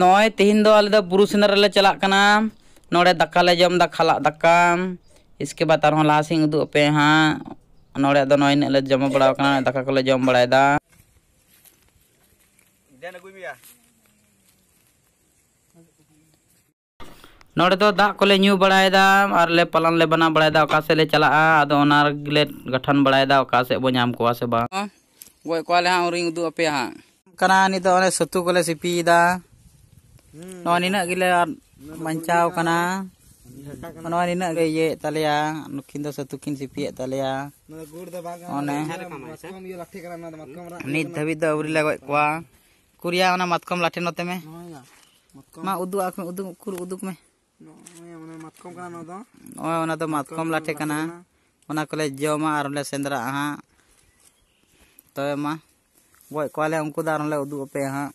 नये तेहन बुरु सिनारे चलना नोड़े दाका जम दा खाला दाका इसके बाद और ला सी उदुपे हाँ नोड़े इन जम बड़ा दाका को जम बड़ा नोड़े तो दा को नू बड़ा पलान ले बना बड़ा अका से चलना गठन बड़ा अका से बोको से बा गजा उदुपे हाँ सतु को Nawa nak gila mancau kana. Nawa nina ga ye talya nukin do satukin si pia talya. Ona. Nit dhabi do uri lagoy kwa. Kuria ona matkom latte note me. Ma udu ak me udu kur uduk me. Oy ona to matkom latte kana. Ona kule joma arle sendra aha. Toy ma. Boy kwale unku darun le udu pe ha.